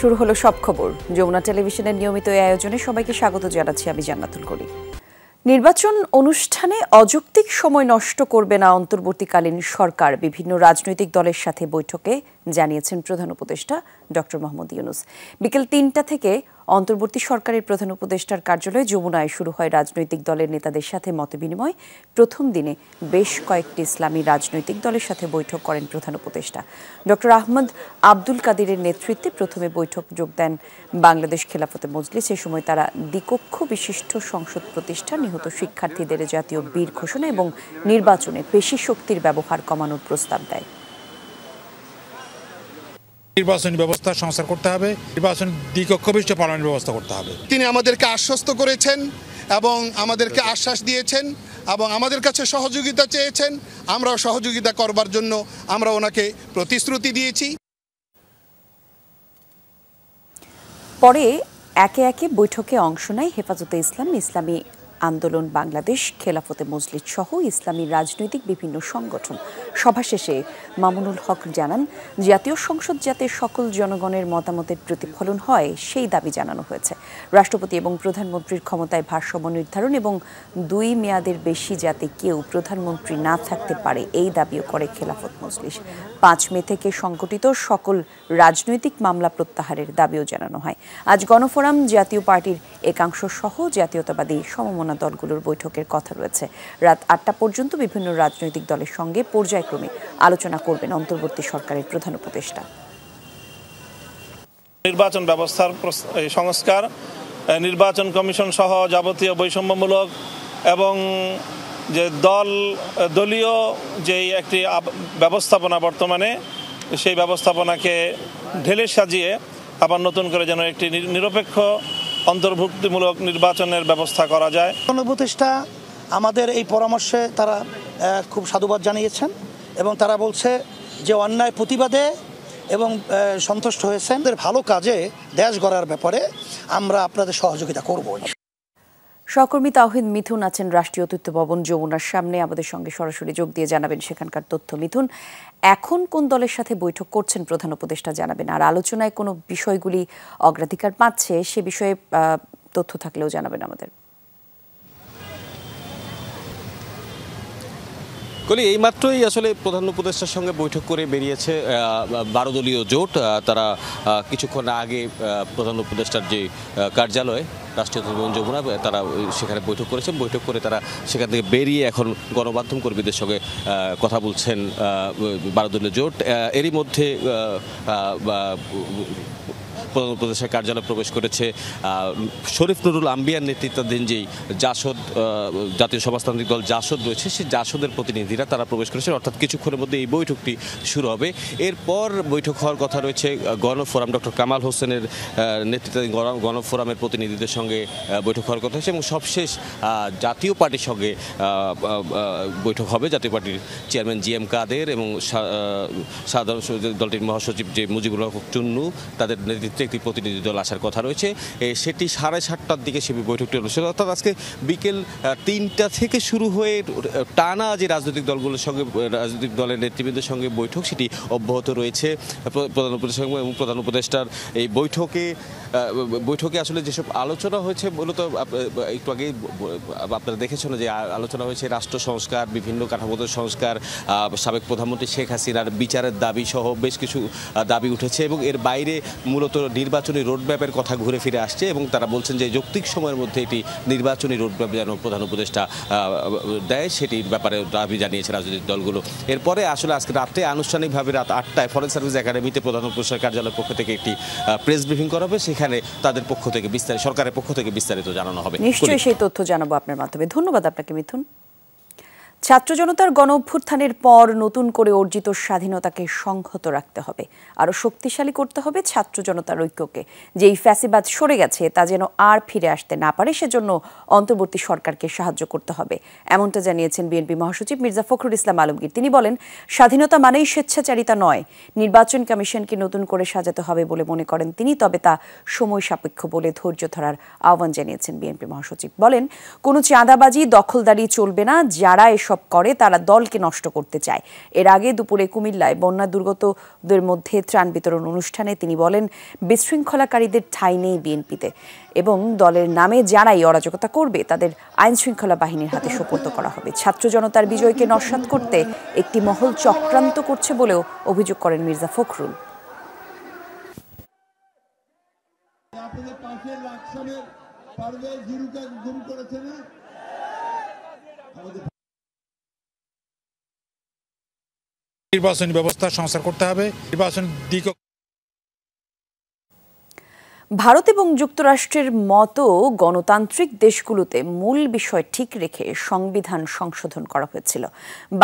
শুরু হলো সব খবর যমুনা টেলিভিশনের নিয়মিত এই আয়োজনে সবাইকে স্বাগত জানাচ্ছি আমি জান্নাতুল করি নির্বাচন অনুষ্ঠানে অযৌক্তিক সময় নষ্ট করবে না অন্তর্বর্তীকালীন সরকার বিভিন্ন রাজনৈতিক দলের সাথে বৈঠকে জানিয়েছেন প্রধান উপদেষ্টা ডক্টর মোহাম্মদ ইউনুস বিকেল তিনটা থেকে অন্তর্বর্তী সরকারের প্রধান উপদেষ্টার কার্যালয়ে যমুনায় শুরু হয় রাজনৈতিক দলের নেতাদের সাথে বিনিময় প্রথম দিনে বেশ কয়েকটি ইসলামী রাজনৈতিক দলের সাথে বৈঠক করেন প্রধান উপদেষ্টা ডক্টর আহমদ আব্দুল কাদিরের নেতৃত্বে প্রথমে বৈঠক যোগ দেন বাংলাদেশ খেলাফতে মজলিস সে সময় তারা দ্বিকক্ষ বিশিষ্ট সংসদ প্রতিষ্ঠা নিহত শিক্ষার্থীদের জাতীয় বীর ঘোষণা এবং নির্বাচনে পেশি শক্তির ব্যবহার কমানোর প্রস্তাব দেয় নির্বাচনী ব্যবস্থা সংস্কার করতে হবে নির্বাচন দ্বিকক্ষবিষ্ট পালনের ব্যবস্থা করতে হবে তিনি আমাদেরকে আশ্বস্ত করেছেন এবং আমাদেরকে আশ্বাস দিয়েছেন এবং আমাদের কাছে সহযোগিতা চেয়েছেন আমরাও সহযোগিতা করবার জন্য আমরা ওনাকে প্রতিশ্রুতি দিয়েছি পরে একে একে বৈঠকে অংশ নেয় হেফাজতে ইসলাম ইসলামী আন্দোলন বাংলাদেশ খেলাফতে মজলিদ সহ ইসলামী রাজনৈতিক বিভিন্ন সংগঠন সভা শেষে মামুনুল হক জানান জাতীয় সংসদ যাতে সকল জনগণের মতামতের প্রতিফলন হয় সেই দাবি জানানো হয়েছে রাষ্ট্রপতি এবং প্রধানমন্ত্রীর ক্ষমতায় ভারসাম্য নির্ধারণ এবং দুই মেয়াদের বেশি যাতে কেউ প্রধানমন্ত্রী না থাকতে পারে এই দাবিও করে খেলাফত মজলিস পাঁচ মে থেকে সংগঠিত সকল রাজনৈতিক মামলা প্রত্যাহারের দাবিও জানানো হয় আজ গণফোরাম জাতীয় পার্টির একাংশ সহ জাতীয়তাবাদী সমমনা দলগুলোর বৈঠকের কথা রয়েছে রাত আটটা পর্যন্ত বিভিন্ন রাজনৈতিক দলের সঙ্গে পর্যায়ে পর্যায়ক্রমে আলোচনা করবেন অন্তর্বর্তী সরকারের প্রধান উপদেষ্টা নির্বাচন ব্যবস্থার সংস্কার নির্বাচন কমিশন সহ যাবতীয় বৈষম্যমূলক এবং যে দল দলীয় যে একটি ব্যবস্থাপনা বর্তমানে সেই ব্যবস্থাপনাকে ঢেলে সাজিয়ে আবার নতুন করে যেন একটি নিরপেক্ষ অন্তর্ভুক্তিমূলক নির্বাচনের ব্যবস্থা করা যায় উপদেষ্টা আমাদের এই পরামর্শে তারা খুব সাধুবাদ জানিয়েছেন এবং তারা বলছে যে অন্যায় প্রতিবাদে এবং সন্তুষ্ট হয়েছেন ভালো কাজে দেশ গড়ার ব্যাপারে আমরা আপনাদের সহযোগিতা করব সহকর্মী তাহিদ মিথুন আছেন রাষ্ট্রীয় তথ্য ভবন যমুনার সামনে আমাদের সঙ্গে সরাসরি যোগ দিয়ে জানাবেন সেখানকার তথ্য মিথুন এখন কোন দলের সাথে বৈঠক করছেন প্রধান উপদেষ্টা জানাবেন আর আলোচনায় কোনো বিষয়গুলি অগ্রাধিকার পাচ্ছে সে বিষয়ে তথ্য থাকলেও জানাবেন আমাদের কলি এইমাত্রই আসলে প্রধান উপদেষ্টার সঙ্গে বৈঠক করে বেরিয়েছে বারো দলীয় জোট তারা কিছুক্ষণ আগে প্রধান উপদেষ্টার যে কার্যালয় রাষ্ট্রীয় ভবন যমুনা তারা সেখানে বৈঠক করেছেন বৈঠক করে তারা সেখান থেকে বেরিয়ে এখন গণমাধ্যম কর্মীদের সঙ্গে কথা বলছেন বারোদলীয় জোট এরই মধ্যে প্রধান উপদেষ্টার কার্যালয়ে প্রবেশ করেছে শরীফ নুরুল আম্বিয়ার নেতৃত্বাধীন যেই জাসদ জাতীয় সমাজতান্ত্রিক দল জাসদ রয়েছে সেই জাসদের প্রতিনিধিরা তারা প্রবেশ করেছে অর্থাৎ কিছুক্ষণের মধ্যে এই বৈঠকটি শুরু হবে এরপর বৈঠক হওয়ার কথা রয়েছে গণফোরাম ডক্টর কামাল হোসেনের নেতৃত্বাধীন গণফোরামের প্রতিনিধিদের সঙ্গে বৈঠক হওয়ার কথা হয়েছে এবং সবশেষ জাতীয় পার্টির সঙ্গে বৈঠক হবে জাতীয় পার্টির চেয়ারম্যান জি এম কাদের এবং সাধারণ দলটির মহাসচিব যে মুজিবুল হক চুন্নু তাদের নেতৃত্ব নেতৃত্বে একটি প্রতিনিধি দল আসার কথা রয়েছে সেটি সাড়ে সাতটার দিকে সে বৈঠকটি অনুষ্ঠিত অর্থাৎ আজকে বিকেল তিনটা থেকে শুরু হয়ে টানা যে রাজনৈতিক দলগুলোর সঙ্গে রাজনৈতিক দলের নেতৃবৃন্দের সঙ্গে বৈঠক সেটি অব্যাহত রয়েছে প্রধান উপদেষ্টা এবং প্রধান উপদেষ্টার এই বৈঠকে বৈঠকে আসলে যেসব আলোচনা হয়েছে মূলত একটু আগে আপনারা দেখেছেন যে আলোচনা হয়েছে রাষ্ট্র সংস্কার বিভিন্ন কাঠামোগত সংস্কার সাবেক প্রধানমন্ত্রী শেখ হাসিনার বিচারের দাবি সহ বেশ কিছু দাবি উঠেছে এবং এর বাইরে মূলত নির্বাচনী রোডম্যাপের কথা ঘুরে ফিরে আসছে এবং তারা বলছেন যে যৌক্তিক সময়ের মধ্যে এটি নির্বাচনী রোডম্যাপ যেন প্রধান উপদেষ্টা দেয় সেটির ব্যাপারে দাবি জানিয়েছে রাজনৈতিক দলগুলো এরপরে আসলে আজকে রাতে আনুষ্ঠানিকভাবে রাত আটটায় ফরেন সার্ভিস একাডেমিতে প্রধান উপদেষ্টার কার্যালয়ের পক্ষ থেকে একটি প্রেস ব্রিফিং করা হবে সেখানে তাদের পক্ষ থেকে বিস্তারিত সরকারের পক্ষ থেকে বিস্তারিত জানানো হবে নিশ্চয়ই সেই তথ্য জানাবো আপনার মাধ্যমে ধন্যবাদ আপনাকে মিথুন ছাত্র জনতার গণ অভ্যুত্থানের পর নতুন করে অর্জিত স্বাধীনতাকে সংহত রাখতে হবে আরও শক্তিশালী করতে হবে ছাত্র জনতার ঐক্যকে যেই ফ্যাসিবাদ সরে গেছে তা যেন আর ফিরে আসতে না পারে সেজন্য অন্তর্বর্তী সরকারকে সাহায্য করতে হবে এমনটা জানিয়েছেন বিএনপি মহাসচিব মির্জা ফখরুল ইসলাম আলমগীর তিনি বলেন স্বাধীনতা মানেই স্বেচ্ছাচারিতা নয় নির্বাচন কমিশনকে নতুন করে সাজাতে হবে বলে মনে করেন তিনি তবে তা সময় সাপেক্ষ বলে ধৈর্য ধরার আহ্বান জানিয়েছেন বিএনপি মহাসচিব বলেন কোনো চাঁদাবাজি দখলদারি চলবে না যারা এসব এসব করে তারা দলকে নষ্ট করতে চায় এর আগে দুপুরে কুমিল্লায় বন্যা দুর্গতদের মধ্যে ত্রাণ বিতরণ অনুষ্ঠানে তিনি বলেন বিশৃঙ্খলাকারীদের ঠাঁই নেই বিএনপিতে এবং দলের নামে যারাই অরাজকতা করবে তাদের আইন শৃঙ্খলা বাহিনীর হাতে সোপর্দ করা হবে ছাত্র জনতার বিজয়কে নস্বাত করতে একটি মহল চক্রান্ত করছে বলেও অভিযোগ করেন মির্জা ফখরুল আমাদের নির্বাচনী ব্যবস্থা সংস্কার করতে হবে নির্বাচন দিক ভারত এবং যুক্তরাষ্ট্রের মতো গণতান্ত্রিক দেশগুলোতে মূল বিষয় ঠিক রেখে সংবিধান সংশোধন করা হয়েছিল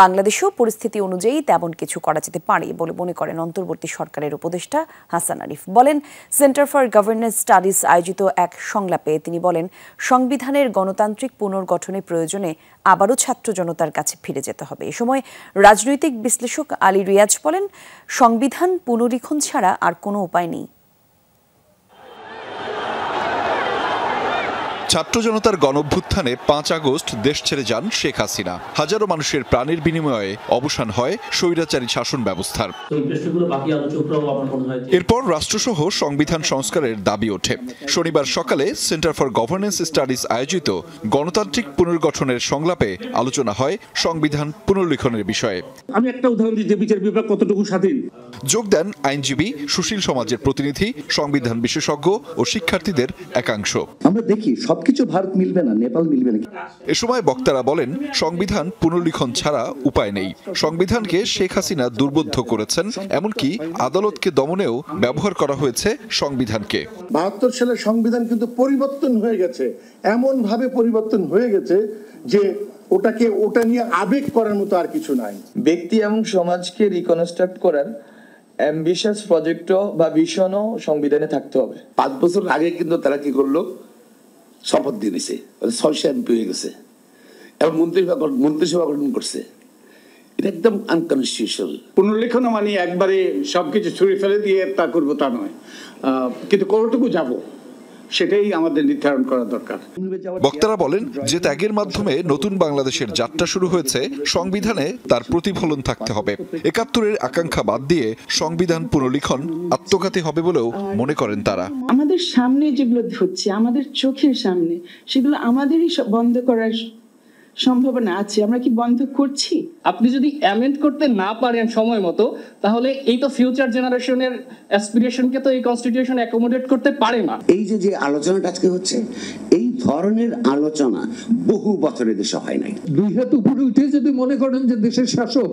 বাংলাদেশেও পরিস্থিতি অনুযায়ী তেমন কিছু করা যেতে পারে বলে মনে করেন অন্তর্বর্তী সরকারের উপদেষ্টা হাসান আরিফ বলেন সেন্টার ফর গভর্নেন্স স্টাডিজ আয়োজিত এক সংলাপে তিনি বলেন সংবিধানের গণতান্ত্রিক পুনর্গঠনে প্রয়োজনে আবারও ছাত্র জনতার কাছে ফিরে যেতে হবে এ সময় রাজনৈতিক বিশ্লেষক আলী রিয়াজ বলেন সংবিধান পুনরীক্ষণ ছাড়া আর কোনো উপায় নেই ছাত্র জনতার গণভ্যুত্থানে পাঁচ আগস্ট দেশ ছেড়ে যান শেখ হাসিনা হাজারো মানুষের প্রাণের বিনিময়ে অবসান হয় স্বৈরাচারী শাসন ব্যবস্থার এরপর রাষ্ট্রসহ সংবিধান সংস্কারের দাবি ওঠে শনিবার সকালে সেন্টার ফর গভর্নেন্স স্টাডিজ আয়োজিত গণতান্ত্রিক পুনর্গঠনের সংলাপে আলোচনা হয় সংবিধান পুনর্লিখনের বিষয়ে আমি একটা উদাহরণ বিচার বিভাগ কতটুকু স্বাধীন যোগ দেন আইনজীবী সুশীল সমাজের প্রতিনিধি সংবিধান বিশেষজ্ঞ ও শিক্ষার্থীদের একাংশ আমরা দেখি সব সবকিছু ভারত মিলবে না নেপাল মিলবে না এ সময় বক্তারা বলেন সংবিধান পুনর্লিখন ছাড়া উপায় নেই সংবিধানকে শেখ হাসিনা দুর্বোধ্য করেছেন এমনকি আদালতকে দমনেও ব্যবহার করা হয়েছে সংবিধানকে বাহাত্তর সালের সংবিধান কিন্তু পরিবর্তন হয়ে গেছে এমন ভাবে পরিবর্তন হয়ে গেছে যে ওটাকে ওটা নিয়ে আবেগ করার মতো আর কিছু নাই ব্যক্তি এবং সমাজকে রিকনস্ট্রাক্ট করার অ্যাম্বিশাস প্রজেক্টও বা ভিশনও সংবিধানে থাকতে হবে পাঁচ বছর আগে কিন্তু তারা কি করলো শপথ দিয়ে নিছে মানে ছয়শো এমপি হয়ে গেছে এবং মন্ত্রিসভা মন্ত্রিসভা গঠন করছে এটা একদম আনকনস্টিটিউশনাল পুনর্লেখন মানে একবারে সব কিছু ফেলে দিয়ে তা করবো তা নয় কিন্তু কতটুকু যাবো সেটাই আমাদের নির্ধারণ করা দরকার বক্তারা বলেন যে ত্যাগের মাধ্যমে নতুন বাংলাদেশের যাত্রা শুরু হয়েছে সংবিধানে তার প্রতিফলন থাকতে হবে একাত্তরের আকাঙ্ক্ষা বাদ দিয়ে সংবিধান পুনর্লিখন আত্মঘাতী হবে বলেও মনে করেন তারা আমাদের সামনে যেগুলো হচ্ছে আমাদের চোখের সামনে সেগুলো আমাদেরই বন্ধ করার সম্ভাবনা আছে আচ্ছা, আমরা কি বন্ধ করছি আপনি যদি অ্যামেন্ড করতে না পারেন সময় মতো তাহলে এই তো ফিউচার জেনারেশনের অ্যাসপিরেশনকে তো এই কনস্টিটিউশন অ্যাকোমোডেট করতে পারে না এই যে যে আলোচনাটা আজকে হচ্ছে এই ধরনের আলোচনা বহু বছরে দেশে হয় নাই দুই হাত উপরে উঠে যদি মনে করেন যে দেশের শাসক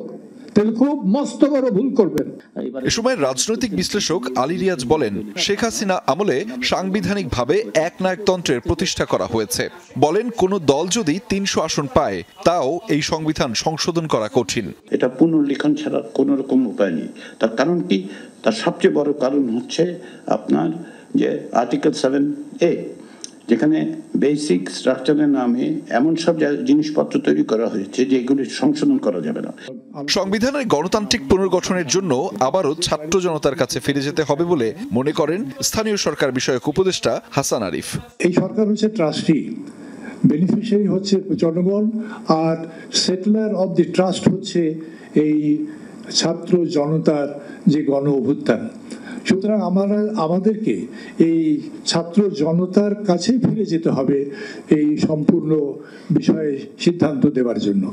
তাহলে খুব মস্ত বড় ভুল করবেন এ সময় রাজনৈতিক বিশ্লেষক আলী রিয়াজ বলেন শেখ হাসিনা আমলে সাংবিধানিকভাবে একনায়কতন্ত্রের প্রতিষ্ঠা করা হয়েছে বলেন দল যদি তিনশো আসন পায় তাও এই সংবিধান সংশোধন করা কঠিন এটা পুনর্লিখন ছাড়া কোনো রকম উপায় নেই তার কারণ কি তার সবচেয়ে বড় কারণ হচ্ছে আপনার যে আর্টিকেল সেভেন এ যেখানে বেসিক স্ট্রাকচারের নামে এমন সব জিনিসপত্র তৈরি করা হয়েছে যেগুলি সংশোধন করা যাবে না সংবিধানের গণতান্ত্রিক পুনর্গঠনের জন্য আবারও ছাত্র জনতার কাছে ফিরে যেতে হবে বলে মনে করেন স্থানীয় সরকার বিষয়ক উপদেষ্টা হাসান আরিফ এই সরকার হচ্ছে ট্রাস্টি বেনিফিশিয়ারি হচ্ছে জনগণ আর সেটলার অফ দি ট্রাস্ট হচ্ছে এই ছাত্র জনতার যে গণ অভ্যুত্থান সুতরাং আমরা আমাদেরকে এই ছাত্র জনতার কাছে ফিরে যেতে হবে এই সম্পূর্ণ বিষয়ে সিদ্ধান্ত দেওয়ার জন্য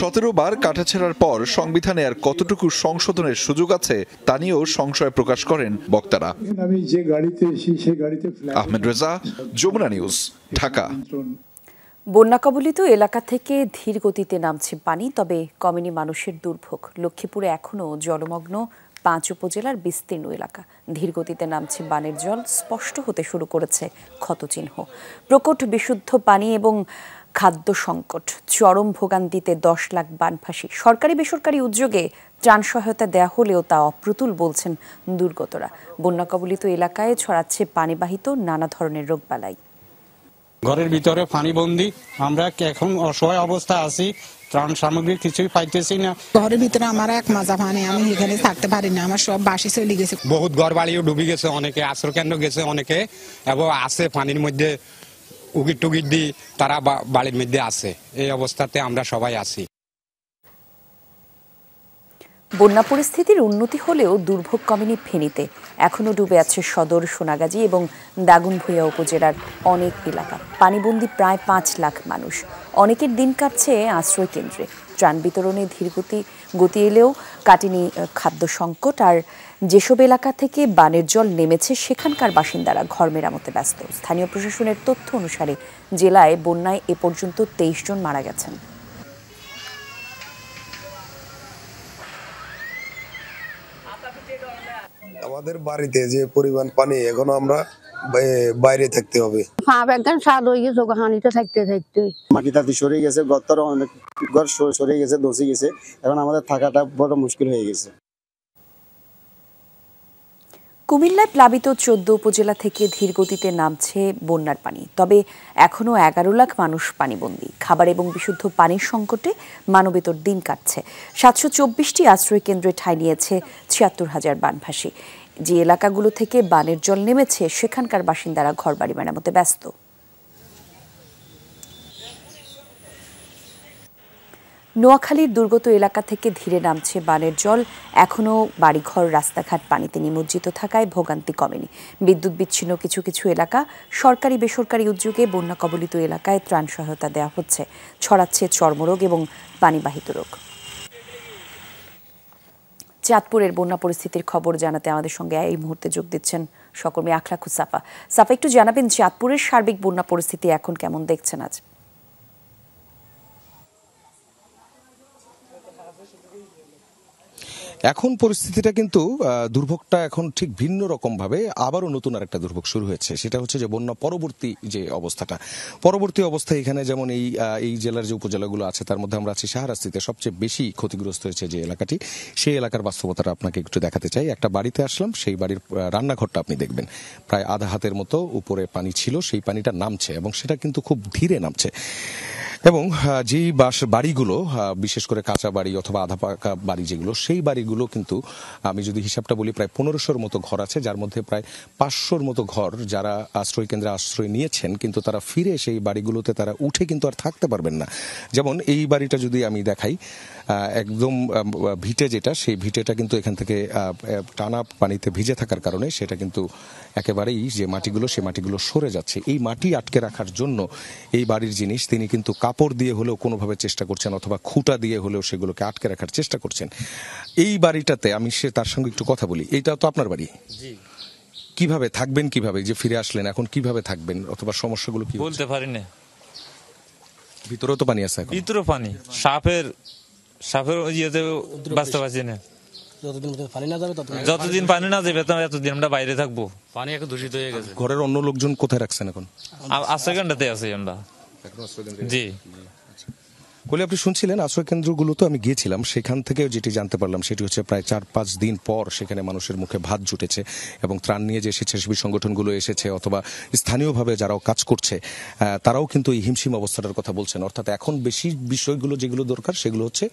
সতেরো বার কাটাছেড়ার পর সংবিধানে আর কতটুকু সংশোধনের সুযোগ আছে তা নিয়েও সংশয় প্রকাশ করেন বক্তারা আমি যে গাড়িতে এসি সেই গাড়িতে আহমেদ রেজা যমুনা নিউজ ঢাকা বন্যা কবলিত এলাকা থেকে ধীর গতিতে নামছে পানি তবে কমেনি মানুষের দুর্ভোগ লক্ষ্মীপুরে এখনও জলমগ্ন পাঁচ উপজেলার বিস্তীর্ণ এলাকা ধীরগতিতে নামছে বানের জল স্পষ্ট হতে শুরু করেছে ক্ষতচিহ্ন প্রকট বিশুদ্ধ পানি এবং খাদ্য সংকট চরম ভোগান্তিতে দশ লাখ বানভাসী সরকারি বেসরকারি উদ্যোগে ত্রাণ সহায়তা দেয়া হলেও তা অপ্রতুল বলছেন দুর্গতরা বন্যাকবলিত এলাকায় ছড়াচ্ছে পানিবাহিত নানা ধরনের রোগবালাই ঘরের ভিতরে পানি বন্দি আমরা এখন অসহায় অবস্থা আছি ত্রাণ সামগ্রী কিছুই পাইতেছি না ঘরের ভিতরে আমার এক মাজা পানি আমি এখানে থাকতে পারি না আমার সব বাসি চলে গেছে বহুত ঘর বাড়িও ডুবে গেছে অনেকে আশ্রয় কেন্দ্র গেছে অনেকে এবং আছে পানির মধ্যে উগির টুগির দি তারা বাড়ির মধ্যে আছে এই অবস্থাতে আমরা সবাই আছি বন্যা পরিস্থিতির উন্নতি হলেও দুর্ভোগ কমেনি ফেনীতে এখনও ডুবে আছে সদর সোনাগাজী এবং দাগুনভূঞা উপজেলার অনেক এলাকা পানিবন্দি প্রায় পাঁচ লাখ মানুষ অনেকের দিন কাটছে আশ্রয় কেন্দ্রে ত্রাণ বিতরণে ধীরগতি গতি এলেও কাটিনি খাদ্য সংকট আর যেসব এলাকা থেকে বানের জল নেমেছে সেখানকার বাসিন্দারা ঘর মেরামতে ব্যস্ত স্থানীয় প্রশাসনের তথ্য অনুসারে জেলায় বন্যায় এ পর্যন্ত তেইশ জন মারা গেছেন আমাদের বাড়িতে যে পরিমাণ পানি এখন আমরা বাইরে থাকতে হবে গেছে গেছে এখন আমাদের থাকাটা বড় মুশকিল হয়ে গেছে কুমিল্লায় প্লাবিত চোদ্দ উপজেলা থেকে ধীর গতিতে নামছে বন্যার পানি তবে এখনও এগারো লাখ মানুষ পানিবন্দী খাবার এবং বিশুদ্ধ পানির সংকটে মানবেতর দিন কাটছে সাতশো চব্বিশটি আশ্রয় কেন্দ্রে ঠাঁই নিয়েছে ছিয়াত্তর হাজার বানভাসী যে এলাকাগুলো থেকে বানের জল নেমেছে সেখানকার বাসিন্দারা ঘর বাড়ি মেরামতে ব্যস্ত নোয়াখালীর দুর্গত এলাকা থেকে ধীরে নামছে বানের জল এখনও বাড়িঘর রাস্তাঘাট পানিতে নিমজ্জিত থাকায় ভোগান্তি কমেনি বিদ্যুৎ বিচ্ছিন্ন কিছু কিছু এলাকা সরকারি বেসরকারি উদ্যোগে বন্যা কবলিত এলাকায় ত্রাণ সহায়তা দেওয়া হচ্ছে ছড়াচ্ছে চর্মরোগ এবং পানিবাহিত রোগ চাঁদপুরের বন্যা পরিস্থিতির খবর জানাতে আমাদের সঙ্গে এই মুহূর্তে যোগ দিচ্ছেন সকর্মী আখলাখু সাফা সাফা একটু জানাবেন চাঁদপুরের সার্বিক বন্যা পরিস্থিতি এখন কেমন দেখছেন আজ এখন পরিস্থিতিটা কিন্তু দুর্ভোগটা এখন ঠিক ভিন্ন রকমভাবে আবারও নতুন আর একটা দুর্ভোগ শুরু হয়েছে সেটা হচ্ছে যে বন্যা পরবর্তী যে অবস্থাটা পরবর্তী অবস্থায় এখানে যেমন এই এই জেলার যে উপজেলাগুলো আছে তার মধ্যে আমরা আছি সাহারাস্তিতে সবচেয়ে বেশি ক্ষতিগ্রস্ত হয়েছে যে এলাকাটি সেই এলাকার বাস্তবতাটা আপনাকে একটু দেখাতে চাই একটা বাড়িতে আসলাম সেই বাড়ির রান্নাঘরটা আপনি দেখবেন প্রায় আধা হাতের মতো উপরে পানি ছিল সেই পানিটা নামছে এবং সেটা কিন্তু খুব ধীরে নামছে এবং যেই বাস বাড়িগুলো বিশেষ করে কাঁচা বাড়ি অথবা আধা পাকা বাড়ি যেগুলো সেই বাড়িগুলো কিন্তু আমি যদি হিসাবটা বলি প্রায় পনেরোশোর মতো ঘর আছে যার মধ্যে প্রায় পাঁচশোর মতো ঘর যারা আশ্রয় কেন্দ্রে আশ্রয় নিয়েছেন কিন্তু তারা ফিরে সেই বাড়িগুলোতে তারা উঠে কিন্তু আর থাকতে পারবেন না যেমন এই বাড়িটা যদি আমি দেখাই একদম ভিটে যেটা সেই ভিটেটা কিন্তু এখান থেকে টানা পানিতে ভিজে থাকার কারণে সেটা কিন্তু একেবারেই যে মাটিগুলো সে মাটিগুলো সরে যাচ্ছে এই মাটি আটকে রাখার জন্য এই বাড়ির জিনিস তিনি কিন্তু কাপড় দিয়ে হলেও কোনোভাবে চেষ্টা করছেন অথবা খুঁটা দিয়ে হলেও সেগুলোকে আটকে রাখার চেষ্টা করছেন এই বাড়িটাতে আমি সে তার সঙ্গে একটু কথা বলি এইটাও তো আপনার বাড়ি কিভাবে থাকবেন কিভাবে যে ফিরে আসলেন এখন কিভাবে থাকবেন অথবা সমস্যাগুলো কি বলতে পারি না ভিতরে তো পানি আছে ভিতরে পানি সাপের সাপের ইয়েতে বাঁচতে পারছি না যতদিন পানি না যাবে ততদিন এতদিন আমরা বাইরে থাকবো পানি এখন দূষিত হয়ে গেছে ঘরের অন্য লোকজন কোথায় রাখছেন এখন আশা ঘন্টাতে আছে আমরা Dei. বলে আপনি শুনছিলেন আশ্রয়কেন্দ্রগুলোতে আমি গিয়েছিলাম সেখান থেকে যেটি জানতে পারলাম সেটি হচ্ছে প্রায় চার পাঁচ দিন পর সেখানে মানুষের মুখে ভাত জুটেছে এবং ত্রাণ নিয়ে যে স্বেচ্ছাসেবী সংগঠনগুলো এসেছে অথবা স্থানীয়ভাবে যারাও কাজ করছে তারাও কিন্তু এই হিমশিম অবস্থাটার কথা বলছেন অর্থাৎ এখন বেশি বিষয়গুলো যেগুলো দরকার সেগুলো হচ্ছে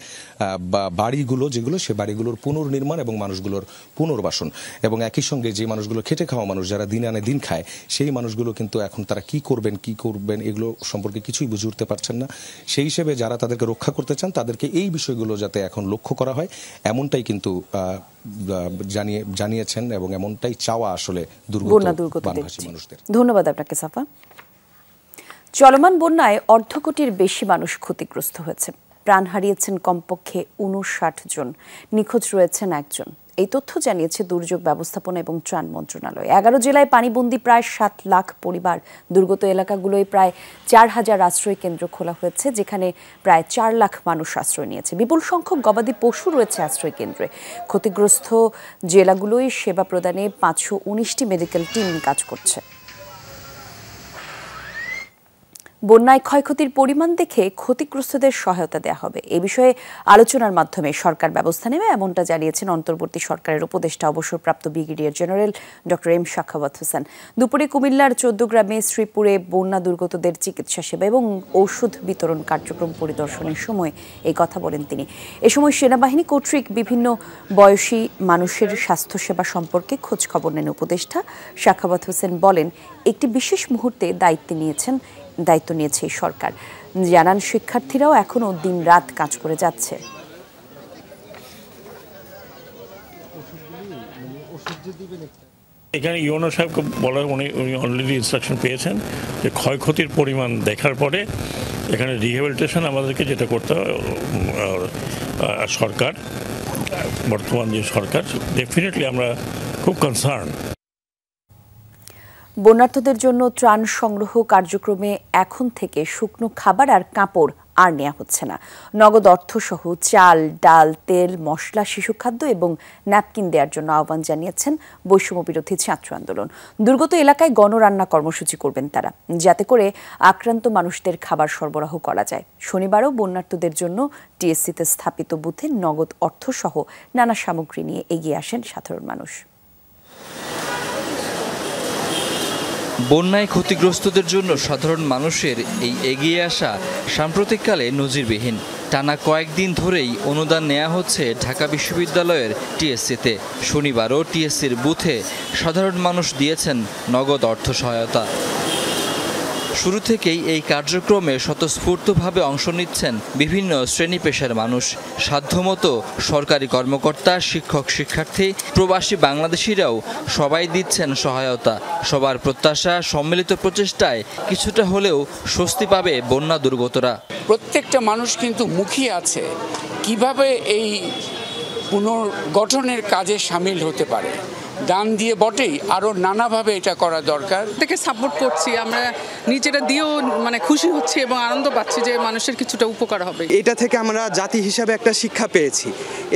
বাড়িগুলো যেগুলো সে বাড়িগুলোর পুনর্নির্মাণ এবং মানুষগুলোর পুনর্বাসন এবং একই সঙ্গে যে মানুষগুলো খেটে খাওয়া মানুষ যারা দিন আনে দিন খায় সেই মানুষগুলো কিন্তু এখন তারা কি করবেন কি করবেন এগুলো সম্পর্কে কিছুই বুঝে উঠতে পারছেন না সেই হিসেবে যারা যারা তাদেরকে রক্ষা করতে চান তাদেরকে এই বিষয়গুলো যাতে এখন লক্ষ্য করা হয় এমনটাই কিন্তু জানিয়ে জানিয়েছেন এবং এমনটাই চাওয়া আসলে মানুষদের ধন্যবাদ আপনাকে সাফা চলমান বন্যায় অর্ধ কোটির বেশি মানুষ ক্ষতিগ্রস্ত হয়েছে প্রাণ হারিয়েছেন কমপক্ষে উনষাট জন নিখোঁজ রয়েছেন একজন এই তথ্য জানিয়েছে দুর্যোগ ব্যবস্থাপনা এবং ত্রাণ মন্ত্রণালয় এগারো জেলায় পানিবন্দি প্রায় সাত লাখ পরিবার দুর্গত এলাকাগুলোয় প্রায় চার হাজার আশ্রয় কেন্দ্র খোলা হয়েছে যেখানে প্রায় চার লাখ মানুষ আশ্রয় নিয়েছে বিপুল সংখ্যক গবাদি পশু রয়েছে আশ্রয় কেন্দ্রে ক্ষতিগ্রস্ত জেলাগুলোয় সেবা প্রদানে পাঁচশো উনিশটি মেডিকেল টিম কাজ করছে বন্যায় ক্ষয়ক্ষতির পরিমাণ দেখে ক্ষতিগ্রস্তদের সহায়তা দেওয়া হবে এ বিষয়ে আলোচনার মাধ্যমে সরকার ব্যবস্থা নেবে এমনটা জানিয়েছেন অন্তর্বর্তী সরকারের উপদেষ্টা অবসরপ্রাপ্ত brigadier general doctor M Sakhawat Hossain দুপুরে কুমিল্লার চৌদ্দগ্রামে শ্রীপুরে বন্যা দুর্গতদের চিকিৎসা সেবা এবং ঔষধ বিতরণ কার্যক্রম পরিদর্শনের সময় এই কথা বলেন তিনি এ সময় সেনাবাহিনী কর্তৃক বিভিন্ন বয়সী মানুষের স্বাস্থ্যসেবা সম্পর্কে খোঁজখবর নেন উপদেষ্টা শাখাওয়াত হোসেন বলেন একটি বিশেষ মুহূর্তে দায়িত্বে নিয়েছেন দায়িত্ব নিয়েছে এই সরকার জানান শিক্ষার্থীরাও এখনও দিন রাত কাজ করে যাচ্ছে এখানে ইউনো সাহেবকে বলার উনি উনি অলরেডি ইনস্ট্রাকশন পেয়েছেন যে ক্ষয়ক্ষতির পরিমাণ দেখার পরে এখানে রিহেবিলিটেশন আমাদেরকে যেটা করতে সরকার বর্তমান যে সরকার ডেফিনেটলি আমরা খুব কনসার্ন বন্যার্থদের জন্য ত্রাণ সংগ্রহ কার্যক্রমে এখন থেকে শুকনো খাবার আর কাপড় আর নেওয়া হচ্ছে না নগদ অর্থসহ চাল ডাল তেল মশলা শিশু খাদ্য এবং ন্যাপকিন দেওয়ার জন্য আহ্বান জানিয়েছেন বৈষম্য বিরোধী ছাত্র আন্দোলন দুর্গত এলাকায় গণরান্না কর্মসূচি করবেন তারা যাতে করে আক্রান্ত মানুষদের খাবার সরবরাহ করা যায় শনিবারও বন্যার্থদের জন্য টিএসসিতে স্থাপিত বুথে নগদ অর্থসহ নানা সামগ্রী নিয়ে এগিয়ে আসেন সাধারণ মানুষ বন্যায় ক্ষতিগ্রস্তদের জন্য সাধারণ মানুষের এই এগিয়ে আসা সাম্প্রতিককালে নজিরবিহীন টানা কয়েকদিন ধরেই অনুদান নেওয়া হচ্ছে ঢাকা বিশ্ববিদ্যালয়ের টিএসসিতে শনিবারও টিএসসির বুথে সাধারণ মানুষ দিয়েছেন নগদ অর্থ সহায়তা শুরু থেকেই এই কার্যক্রমে স্বতঃস্ফূর্তভাবে অংশ নিচ্ছেন বিভিন্ন শ্রেণী পেশার মানুষ সাধ্যমতো সরকারি কর্মকর্তা শিক্ষক শিক্ষার্থী প্রবাসী বাংলাদেশিরাও সবাই দিচ্ছেন সহায়তা সবার প্রত্যাশা সম্মিলিত প্রচেষ্টায় কিছুটা হলেও স্বস্তি পাবে বন্যা দুর্গতরা প্রত্যেকটা মানুষ কিন্তু মুখিয়ে আছে কিভাবে এই পুনর্গঠনের কাজে সামিল হতে পারে দান দিয়ে বটেই আরও নানাভাবে এটা করা দরকার থেকে সাপোর্ট করছি আমরা নিজেরা দিয়েও মানে খুশি হচ্ছি এবং আনন্দ পাচ্ছি যে মানুষের কিছুটা উপকার হবে এটা থেকে আমরা জাতি হিসাবে একটা শিক্ষা পেয়েছি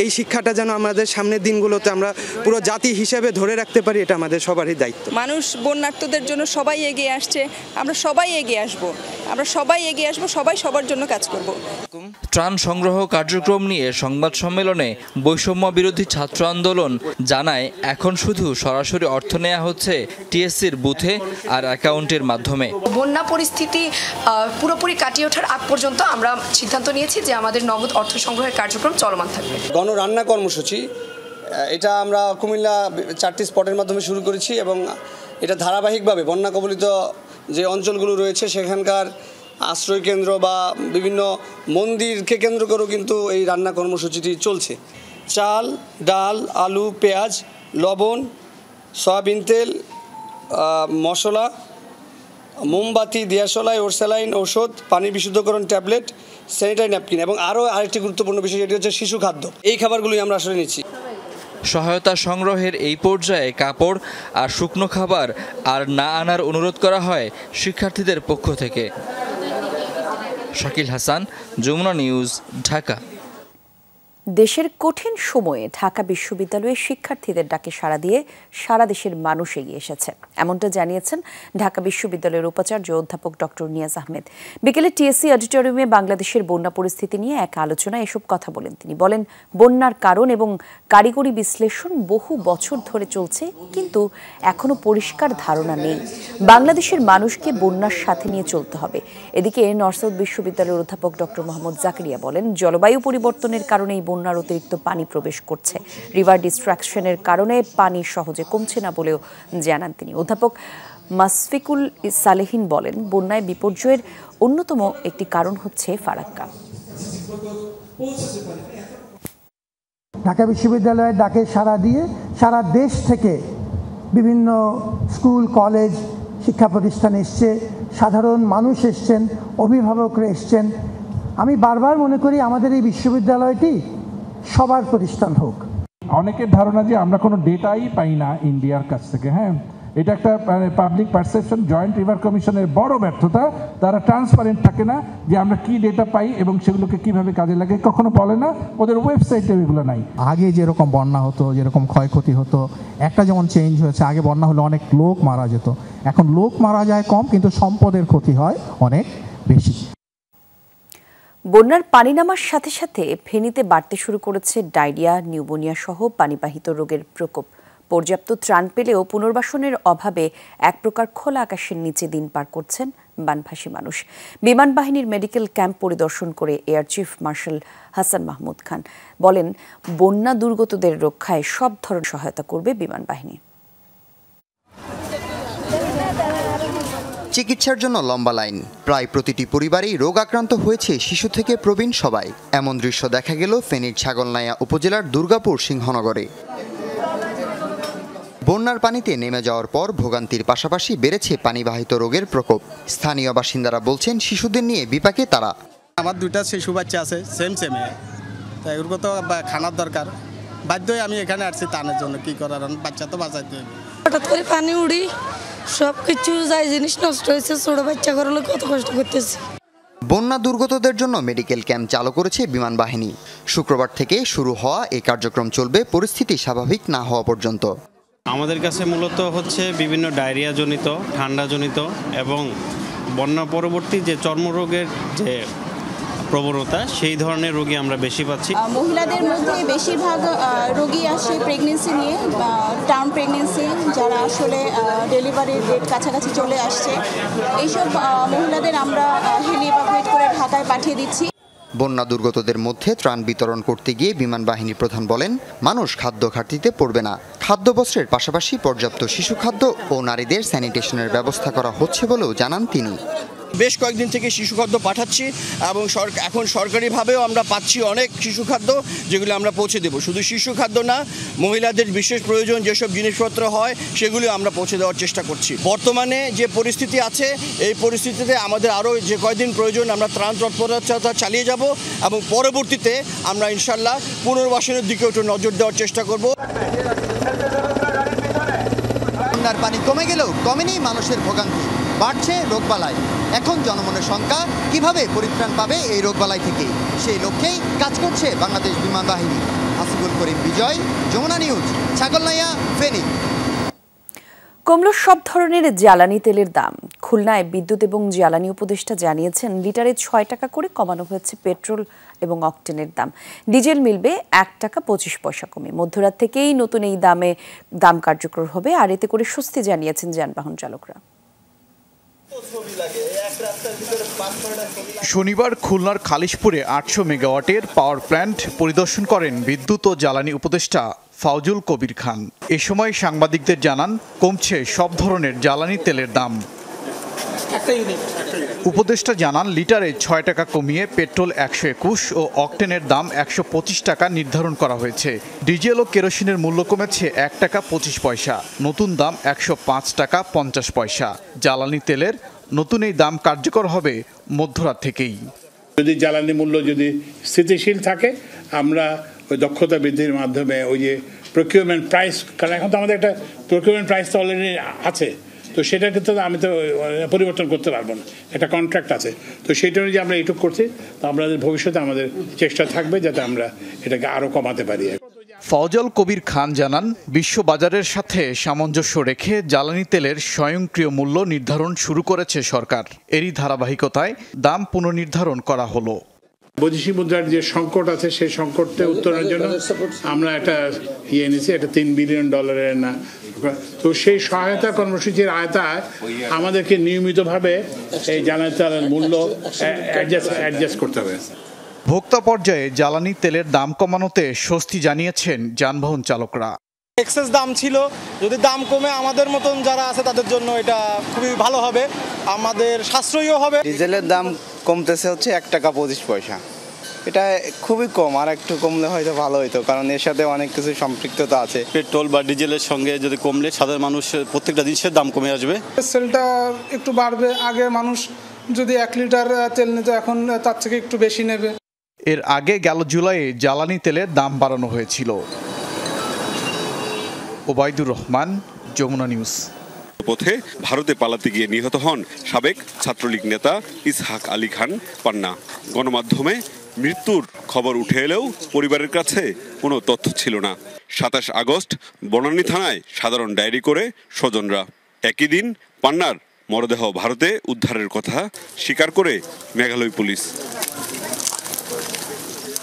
এই শিক্ষাটা যেন আমাদের সামনের দিনগুলোতে আমরা পুরো জাতি হিসাবে ধরে রাখতে পারি এটা আমাদের সবারই দায়িত্ব মানুষ বন্যার্থদের জন্য সবাই এগিয়ে আসছে আমরা সবাই এগিয়ে আসব আমরা সবাই এগিয়ে আসব সবাই সবার জন্য কাজ করব ত্রাণ সংগ্রহ কার্যক্রম নিয়ে সংবাদ সম্মেলনে বৈষম্য বিরোধী ছাত্র আন্দোলন জানায় এখন শুধু শুধু সরাসরি অর্থ নেওয়া হচ্ছে টিএসসির বুথে আর অ্যাকাউন্টের মাধ্যমে বন্যা পরিস্থিতি পুরোপুরি কাটিয়ে ওঠার আগ পর্যন্ত আমরা সিদ্ধান্ত নিয়েছি যে আমাদের নগদ অর্থ সংগ্রহের কার্যক্রম চলমান থাকবে গণরান্না কর্মসূচি এটা আমরা কুমিল্লা চারটি স্পটের মাধ্যমে শুরু করেছি এবং এটা ধারাবাহিকভাবে বন্যা কবলিত যে অঞ্চলগুলো রয়েছে সেখানকার আশ্রয় কেন্দ্র বা বিভিন্ন মন্দিরকে কেন্দ্র করেও কিন্তু এই রান্না কর্মসূচিটি চলছে চাল ডাল আলু পেঁয়াজ লবণ সয়াবিন তেল মশলা মোমবাতি দিয়াশলাই ওরসেলাইন ওষুধ পানি বিশুদ্ধকরণ ট্যাবলেট স্যানিটারি ন্যাপকিন এবং আরও আরেকটি গুরুত্বপূর্ণ বিষয় যেটি হচ্ছে শিশু খাদ্য এই খাবারগুলি আমরা আসলে নিচ্ছি সহায়তা সংগ্রহের এই পর্যায়ে কাপড় আর শুকনো খাবার আর না আনার অনুরোধ করা হয় শিক্ষার্থীদের পক্ষ থেকে শাকিল হাসান যমুনা নিউজ ঢাকা দেশের কঠিন সময়ে ঢাকা বিশ্ববিদ্যালয়ে শিক্ষার্থীদের ডাকে সাড়া দিয়ে সারা দেশের মানুষ এগিয়ে এসেছে এমনটা জানিয়েছেন ঢাকা বিশ্ববিদ্যালয়ের উপাচার্য অধ্যাপক ডক্টর নিয়াজ আহমেদ বিকেলে টিএসসি অডিটোরিয়ামে বাংলাদেশের বন্যা পরিস্থিতি নিয়ে এক আলোচনায় এসব কথা বলেন তিনি বলেন বন্যার কারণ এবং কারিগরি বিশ্লেষণ বহু বছর ধরে চলছে কিন্তু এখনও পরিষ্কার ধারণা নেই বাংলাদেশের মানুষকে বন্যার সাথে নিয়ে চলতে হবে এদিকে নর্থ বিশ্ববিদ্যালয়ের অধ্যাপক ডক্টর মোহাম্মদ জাকরিয়া বলেন জলবায়ু পরিবর্তনের কারণে এই বন্যার অতিরিক্ত পানি প্রবেশ করছে রিভার ডিস্ট্রাকশনের কারণে পানি সহজে কমছে না বলেও জানান তিনি অধ্যাপক মাসফিকুল সালেহিন বলেন বন্যায় বিপর্যয়ের অন্যতম একটি কারণ হচ্ছে ফারাক্কা ঢাকা বিশ্ববিদ্যালয়ের ডাকে সারা দিয়ে সারা দেশ থেকে বিভিন্ন স্কুল কলেজ শিক্ষা প্রতিষ্ঠান এসছে সাধারণ মানুষ এসছেন অভিভাবকরা এসছেন আমি বারবার মনে করি আমাদের এই বিশ্ববিদ্যালয়টি সবার প্রতিষ্ঠান হোক অনেকের ধারণা যে আমরা কোনো ডেটাই পাই না ইন্ডিয়ার কাছ থেকে হ্যাঁ এটা একটা পাবলিক পারসেপশন জয়েন্ট রিভার কমিশনের বড় ব্যর্থতা তারা ট্রান্সপারেন্ট থাকে না যে আমরা কি ডেটা পাই এবং সেগুলোকে কিভাবে কাজে লাগে কখনো বলে না ওদের ওয়েবসাইটে এগুলো নাই আগে যেরকম বন্যা হতো যেরকম ক্ষয়ক্ষতি হতো একটা যেমন চেঞ্জ হয়েছে আগে বন্যা হলে অনেক লোক মারা যেত এখন লোক মারা যায় কম কিন্তু সম্পদের ক্ষতি হয় অনেক বেশি বন্যার পানি নামার সাথে সাথে ফেনীতে বাড়তে শুরু করেছে ডায়রিয়া নিউবোনিয়া সহ পানিবাহিত রোগের প্রকোপ পর্যাপ্ত ত্রাণ পেলেও পুনর্বাসনের অভাবে এক প্রকার খোলা আকাশের নিচে দিন পার করছেন বানভাসী মানুষ বিমান বাহিনীর মেডিকেল ক্যাম্প পরিদর্শন করে air chief marshal Hasan Mahmud Khan বলেন বন্যা দুর্গতদের রক্ষায় সব ধরনের সহায়তা করবে বিমান বাহিনী চিকিৎসার জন্য লম্বা লাইন প্রায় প্রতিটি পরিবারেই রোগ আক্রান্ত হয়েছে শিশু থেকে প্রবীণ সবাই এমন দৃশ্য দেখা গেল ফেনীর ছাগলনাইয়া উপজেলার দুর্গাপুর সিংহনগরে বন্যার পানিতে নেমে যাওয়ার পর ভোগান্তির পাশাপাশি বেড়েছে পানিবাহিত রোগের প্রকোপ স্থানীয় বাসিন্দারা বলছেন শিশুদের নিয়ে বিপাকে তারা আমার দুইটা শিশু বাচ্চা আছে সেম সেমে তাই এগুলো তো খানার দরকার বাধ্যই আমি এখানে আসছি তানের জন্য কি করার বাচ্চা তো বাঁচাইতে হঠাৎ করে পানি উড়ি সবকিছু যাই জিনিস নষ্ট হয়েছে ছোট বাচ্চা করলে কত কষ্ট করতেছে বন্যা দুর্গতদের জন্য মেডিকেল ক্যাম্প চালু করেছে বিমান বাহিনী শুক্রবার থেকে শুরু হওয়া এই কার্যক্রম চলবে পরিস্থিতি স্বাভাবিক না হওয়া পর্যন্ত আমাদের কাছে মূলত হচ্ছে বিভিন্ন ডায়রিয়াজনিত ঠান্ডাজনিত এবং বন্যা পরবর্তী যে চর্মরোগের যে প্রবণতা সেই ধরনের রোগী আমরা বেশি পাচ্ছি মহিলাদের মধ্যে বেশিরভাগ রোগী আসে প্রেগনেন্সি নিয়ে টার্ম প্রেগনেন্সি যারা আসলে ডেলিভারি ডেট কাছাকাছি চলে আসছে এইসব মহিলাদের আমরা হেলি করে ঢাকায় পাঠিয়ে দিচ্ছি বন্যা দুর্গতদের মধ্যে ত্রাণ বিতরণ করতে গিয়ে বিমান বাহিনী প্রধান বলেন মানুষ খাদ্য ঘাটতিতে পড়বে না খাদ্য বস্ত্রের পাশাপাশি পর্যাপ্ত শিশু খাদ্য ও নারীদের স্যানিটেশনের ব্যবস্থা করা হচ্ছে বলেও জানান তিনি বেশ কয়েকদিন থেকে শিশু খাদ্য পাঠাচ্ছি এবং সরকার এখন সরকারিভাবেও আমরা পাচ্ছি অনেক শিশু খাদ্য যেগুলি আমরা পৌঁছে দেবো শুধু শিশু খাদ্য না মহিলাদের বিশেষ প্রয়োজন যেসব জিনিসপত্র হয় সেগুলো আমরা পৌঁছে দেওয়ার চেষ্টা করছি বর্তমানে যে পরিস্থিতি আছে এই পরিস্থিতিতে আমাদের আরও যে কয়েকদিন প্রয়োজন আমরা ত্রাণ তৎপরতা চালিয়ে যাব এবং পরবর্তীতে আমরা ইনশাল্লাহ পুনর্বাসনের দিকেও একটু নজর দেওয়ার চেষ্টা করব বন্যার পানি কমে গেলেও কমেনি মানুষের ভোগান্তি বাড়ছে রোগবালাই এখন জনমনের সংখ্যা কিভাবে পরিত্রাণ পাবে এই রোগবালাই থেকে সেই লক্ষ্যেই কাজ করছে বাংলাদেশ বিমান বাহিনী আসিফুল করিম বিজয় যমুনা নিউজ ছাগলনাইয়া ফেনী কমল সব ধরনের জ্বালানি তেলের দাম খুলনায় বিদ্যুৎ এবং জ্বালানি উপদেষ্টা জানিয়েছেন লিটারে ছয় টাকা করে কমানো হয়েছে পেট্রোল এবং অক্টেনের দাম ডিজেল মিলবে এক টাকা পঁচিশ পয়সা কমে মধ্যরাত থেকেই নতুন এই দামে দাম কার্যকর হবে আর এতে করে স্বস্তি জানিয়েছেন যানবাহন চালকরা শনিবার খুলনার খালিশপুরে আটশো মেগাওয়াটের পাওয়ার প্ল্যান্ট পরিদর্শন করেন বিদ্যুৎ ও জ্বালানি উপদেষ্টা ফাউজুল কবির খান এ সময় সাংবাদিকদের জানান কমছে সব ধরনের জ্বালানি তেলের দাম উপদেষ্টা জানান লিটারে ছয় টাকা কমিয়ে পেট্রোল একশো একুশ ও অকটেনের দাম একশো পঁচিশ টাকা নির্ধারণ করা হয়েছে ডিজেল ও কেরোসিনের মূল্য কমেছে এক টাকা পঁচিশ পয়সা নতুন দাম একশো পাঁচ টাকা পঞ্চাশ পয়সা জ্বালানি তেলের নতুন এই দাম কার্যকর হবে মধ্যরাত থেকেই যদি জ্বালানি মূল্য যদি স্থিতিশীল থাকে আমরা ওই দক্ষতা বৃদ্ধির মাধ্যমে ওই যে প্রকিউরমেন্ট প্রাইস কারণ এখন তো আমাদের একটা প্রকিউরমেন্ট প্রাইস তো অলরেডি আছে তো সেটার ক্ষেত্রে আমি তো পরিবর্তন করতে পারবো না একটা কন্ট্রাক্ট আছে তো সেইটা অনুযায়ী আমরা এইটুকু করছি তো আমাদের ভবিষ্যতে আমাদের চেষ্টা থাকবে যাতে আমরা এটাকে আরও কমাতে পারি ফজল কবির খান জানান বিশ্ববাজারের সাথে সামঞ্জস্য রেখে জ্বালানি তেলের স্বয়ংক্রিয় মূল্য নির্ধারণ শুরু করেছে সরকার এরই ধারাবাহিকতায় দাম পুনর্নির্ধারণ করা হলো বৈদেশিক মুদ্রার যে সংকট আছে সেই সংকটে উত্তরের জন্য আমরা একটা ইয়ে এনেছি একটা তিন বিলিয়ন ডলারের না তো সেই সহায়তা কর্মসূচির আয়তায় আমাদেরকে নিয়মিতভাবে এই জ্বালানি তেলের মূল্য অ্যাডজাস্ট করতে হবে ভোক্তা পর্যায়ে জ্বালানি তেলের দাম কমানোতে স্বস্তি জানিয়েছেন যানবাহন চালকরা এক্সেস দাম ছিল যদি দাম কমে আমাদের মতন যারা আছে তাদের জন্য এটা খুবই ভালো হবে আমাদের সাশ্রয়ীও হবে ডিজেলের দাম কমতেছে হচ্ছে এক টাকা পঁচিশ পয়সা এটা খুবই কম আর একটু কমলে হয়তো ভালো হতো কারণ এর সাথে অনেক কিছু সম্পৃক্ততা আছে পেট্রোল বা ডিজেলের সঙ্গে যদি কমলে সাধারণ মানুষের প্রত্যেকটা জিনিসের দাম কমে আসবে সেলটা একটু বাড়বে আগে মানুষ যদি এক লিটার তেল নিত এখন তার থেকে একটু বেশি নেবে এর আগে গেল জুলাইয়ে জ্বালানি তেলের দাম বাড়ানো হয়েছিল ওবায়দুর রহমান যমুনা নিউজ পথে ভারতে পালাতে গিয়ে নিহত হন সাবেক ছাত্রলীগ নেতা ইসহাক আলী খান পান্না গণমাধ্যমে মৃত্যুর খবর উঠে এলেও পরিবারের কাছে কোনো তথ্য ছিল না সাতাশ আগস্ট বনানী থানায় সাধারণ ডায়েরি করে স্বজনরা একই দিন পান্নার মরদেহ ভারতে উদ্ধারের কথা স্বীকার করে মেঘালয় পুলিশ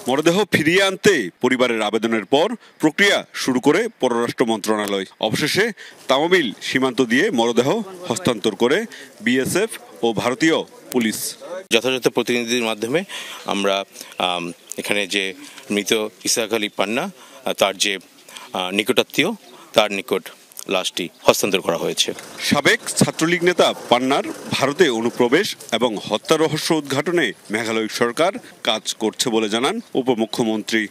মরদেহ ফিরিয়ে আনতে পরিবারের আবেদনের পর প্রক্রিয়া শুরু করে পররাষ্ট্র মন্ত্রণালয় অবশেষে তামাবিল সীমান্ত দিয়ে মরদেহ হস্তান্তর করে বিএসএফ ও ভারতীয় পুলিশ যথাযথ প্রতিনিধির মাধ্যমে আমরা এখানে যে মৃত ইসাক আলী পান্না তার যে নিকটাত্মীয় তার নিকট লাশটি হস্তান্তর করা হয়েছে সাবেক ছাত্রলীগ নেতা পান্নার ভারতে অনুপ্রবেশ এবং হত্যা রহস্য উদ্ঘাটনে মেঘালয় সরকার কাজ করছে বলে জানান উপমুখ্যমন্ত্রী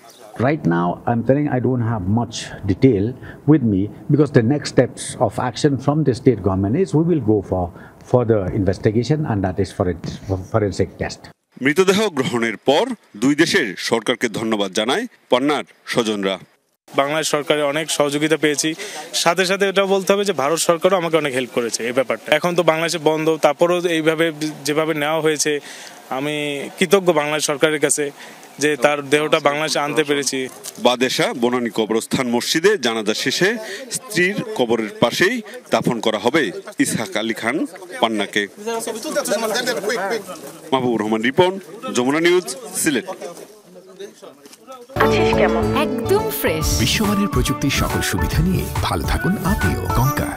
Right now, I'm telling I don't have much detail with me because the next steps of action from the state government is we will go for further investigation and that is for a forensic test. মৃতদেহ গ্রহণের পর দুই দেশের সরকারকে ধন্যবাদ জানায় পান্নার স্বজনরা বাংলাদেশ সরকারের অনেক সহযোগিতা পেয়েছি সাথে সাথে এটা বলতে হবে যে ভারত সরকারও আমাকে অনেক হেল্প করেছে এই ব্যাপারটা এখন তো বাংলাদেশে বন্ধ তারপরেও এইভাবে যেভাবে নেওয়া হয়েছে আমি কৃতজ্ঞ বাংলাদেশ সরকারের কাছে যে তার দেহটা বাংলাদেশে আনতে পেরেছি বাদেশা বনানী কবরস্থান মসজিদে জানাজা শেষে স্ত্রীর কবরের পাশেই দাফন করা হবে ইসহাক আলী খান পান্নাকে মাহবুব রহমান রিপন যমুনা নিউজ সিলেট আছিস কেমন একদম ফ্রেশ বিশ্বমানের প্রযুক্তির সকল সুবিধা নিয়ে ভালো থাকুন আপনিও কঙ্কা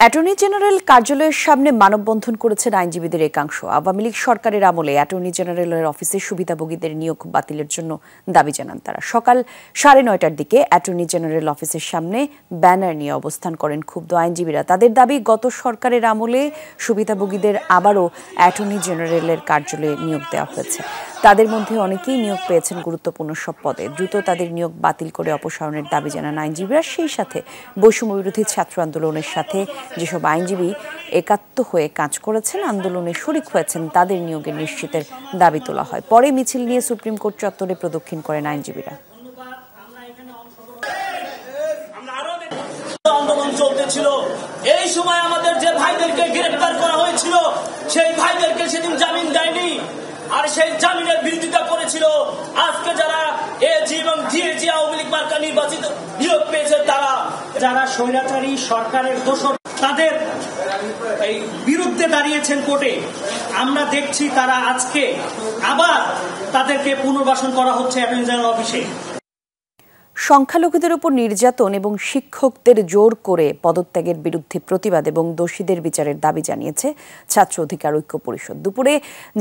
অ্যাটর্নি জেনারেল কার্যালয়ের সামনে মানববন্ধন করেছেন আইনজীবীদের একাংশ আওয়ামী লীগ সরকারের আমলে অ্যাটর্নি জেনারেলের অফিসের সুবিধাভোগীদের নিয়োগ বাতিলের জন্য দাবি জানান তারা সকাল সাড়ে নয়টার দিকে অ্যাটর্নি জেনারেল অফিসের সামনে ব্যানার নিয়ে অবস্থান করেন ক্ষুব্ধ আইনজীবীরা তাদের দাবি গত সরকারের আমলে সুবিধাভোগীদের আবারও অ্যাটর্নি জেনারেলের কার্যালয়ে নিয়োগ দেওয়া হয়েছে তাদের মধ্যে অনেকেই নিয়োগ পেয়েছেন গুরুত্বপূর্ণ সব পদে দ্রুত তাদের নিয়োগ বাতিল করে অপসারণের দাবি জানান আইনজীবীরা সেই সাথে বৈষম্য বিরোধী ছাত্র আন্দোলনের সাথে যেসব আইনজীবী একাত্ম হয়ে কাজ করেছেন আন্দোলনে শরিক হয়েছেন তাদের নিয়োগের নিশ্চিতের দাবি তোলা হয় পরে মিছিল নিয়ে সুপ্রিম কোর্ট চত্বরে প্রদক্ষিণ করেন আইনজীবীরা সেই ভাইদেরকে সেদিন জামিন দেয়নি আর সেই জামিনের বিরোধিতা করেছিল আজকে যারা এজি এবং ডিএজি আওয়ামী লীগ মার্কা নির্বাচিত নিয়োগ পেয়েছে তারা যারা স্বৈরাচারী সরকারের দোষর তাদের এই বিরুদ্ধে দাঁড়িয়েছেন কোর্টে আমরা দেখছি তারা আজকে আবার তাদেরকে পুনর্বাসন করা হচ্ছে অ্যাভেঞ্জার অফিসে সংখ্যালঘুদের উপর নির্যাতন এবং শিক্ষকদের জোর করে পদত্যাগের বিরুদ্ধে প্রতিবাদ এবং দোষীদের বিচারের দাবি জানিয়েছে ছাত্র অধিকার ঐক্য পরিষদ দুপুরে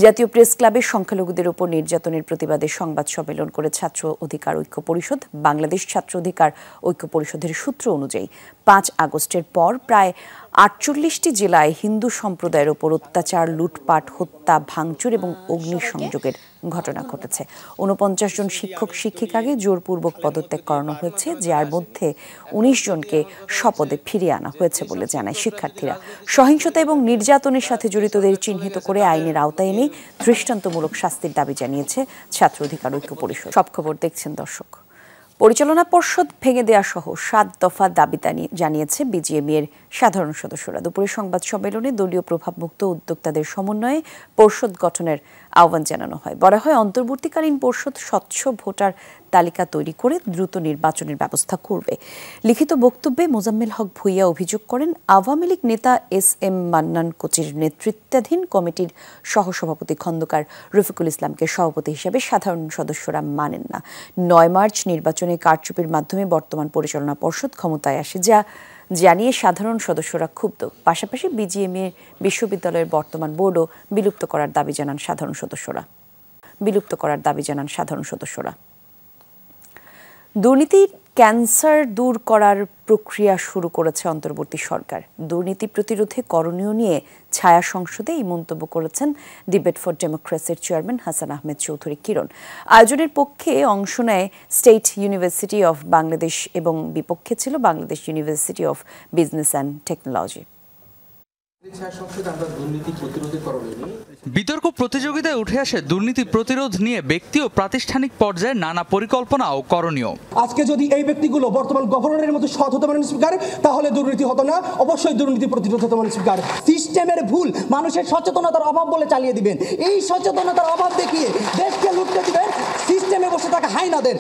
জাতীয় প্রেস ক্লাবে সংখ্যালঘুদের উপর নির্যাতনের প্রতিবাদে সংবাদ সম্মেলন করে ছাত্র অধিকার ঐক্য পরিষদ বাংলাদেশ ছাত্র অধিকার ঐক্য পরিষদের সূত্র অনুযায়ী পাঁচ আগস্টের পর প্রায় আটচল্লিশটি জেলায় হিন্দু সম্প্রদায়ের ওপর অত্যাচার লুটপাট হত্যা ভাঙচুর এবং অগ্নিসংযোগের ঘটনা ঘটেছে উনপঞ্চাশ জন শিক্ষক শিক্ষিকাকে জোরপূর্বক পদত্যাগ করানো হয়েছে যার মধ্যে ১৯ জনকে স্বপদে ফিরিয়ে আনা হয়েছে বলে জানায় শিক্ষার্থীরা সহিংসতা এবং নির্যাতনের সাথে জড়িতদের চিহ্নিত করে আইনের আওতায় এনে দৃষ্টান্তমূলক শাস্তির দাবি জানিয়েছে ছাত্র অধিকার ঐক্য পরিষদ সব খবর দেখছেন দর্শক পরিচালনা পর্ষদ ভেঙে দেওয়া সহ সাত দফা দাবি জানিয়েছে বিজিএমইয়ের সাধারণ সদস্যরা দুপুরে সংবাদ সম্মেলনে দলীয় প্রভাবমুক্ত উদ্যোক্তাদের সমন্বয়ে পর্ষদ গঠনের আহ্বান জানানো হয় বলা হয় অন্তর্বর্তীকালীন পর্ষদ স্বচ্ছ ভোটার তালিকা তৈরি করে দ্রুত নির্বাচনের ব্যবস্থা করবে লিখিত বক্তব্যে মোজাম্মেল হক ভুইয়া অভিযোগ করেন আওয়ামী লীগ নেতা এস এম মান্নান কোচির নেতৃত্বাধীন কমিটির সহসভাপতি খন্দকার রফিকুল ইসলামকে সভাপতি হিসেবে সাধারণ সদস্যরা মানেন না নয় মার্চ নির্বাচনে কারচুপির মাধ্যমে বর্তমান পরিচালনা পর্ষদ ক্ষমতায় আসে যা জানিয়ে সাধারণ সদস্যরা ক্ষুব্ধ পাশাপাশি বিজিএমএ বিশ্ববিদ্যালয়ের বর্তমান বোর্ডও বিলুপ্ত করার দাবি জানান সাধারণ সদস্যরা বিলুপ্ত করার দাবি জানান সাধারণ সদস্যরা দুর্নীতির ক্যান্সার দূর করার প্রক্রিয়া শুরু করেছে অন্তর্বর্তী সরকার দুর্নীতি প্রতিরোধে করণীয় নিয়ে ছায়া সংসদে এই মন্তব্য করেছেন ডিবেট ফর ডেমোক্রেসির চেয়ারম্যান হাসান আহমেদ চৌধুরী কিরণ আয়োজনের পক্ষে অংশ নেয় স্টেট ইউনিভার্সিটি অফ বাংলাদেশ এবং বিপক্ষে ছিল Bangladesh university of business and technology বিতর্ক প্রতিযোগিতায় উঠে আসে দুর্নীতি প্রতিরোধ নিয়ে ব্যক্তি ও প্রাতিষ্ঠানিক পর্যায়ে নানা পরিকল্পনা ও করণীয় আজকে যদি এই ব্যক্তিগুলো বর্তমান গভর্নরের মতো সৎ হতে পারেন স্পিকার তাহলে দুর্নীতি হতো না অবশ্যই দুর্নীতি প্রতিরোধ হতে পারেন স্পিকার সিস্টেমের ভুল মানুষের সচেতনতার অভাব বলে চালিয়ে দিবেন এই সচেতনতার অভাব দেখিয়ে দেশকে লুটতে দিবেন সিস্টেমে বসে তাকে হাই না দেন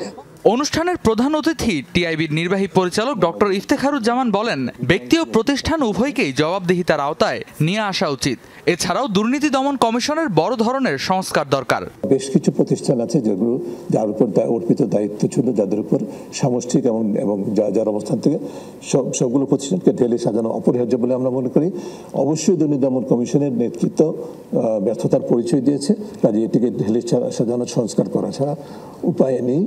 অনুষ্ঠানের প্রধান অতিথি টিআইবির নির্বাহী পরিচালক ডক্টর ইফতেখারুজ্জামান বলেন ব্যক্তি ও প্রতিষ্ঠান উভয়কেই জবাবদিহিতার আওতায় নিয়ে আসা উচিত এছাড়াও দুর্নীতি দমন কমিশনের বড় ধরনের সংস্কার দরকার বেশ কিছু প্রতিষ্ঠান আছে যেগুলো যার উপর অর্পিত দায়িত্ব ছিল যাদের উপর সামষ্টিক এবং এবং যার অবস্থান থেকে সব সবগুলো প্রতিষ্ঠানকে ঢেলে সাজানো অপরিহার্য বলে আমরা মনে করি অবশ্যই দুর্নীতি দমন কমিশনের নেতৃত্ব ব্যর্থতার পরিচয় দিয়েছে কাজে এটিকে ঢেলে সাজানো সংস্কার করা ছাড়া উপায় নেই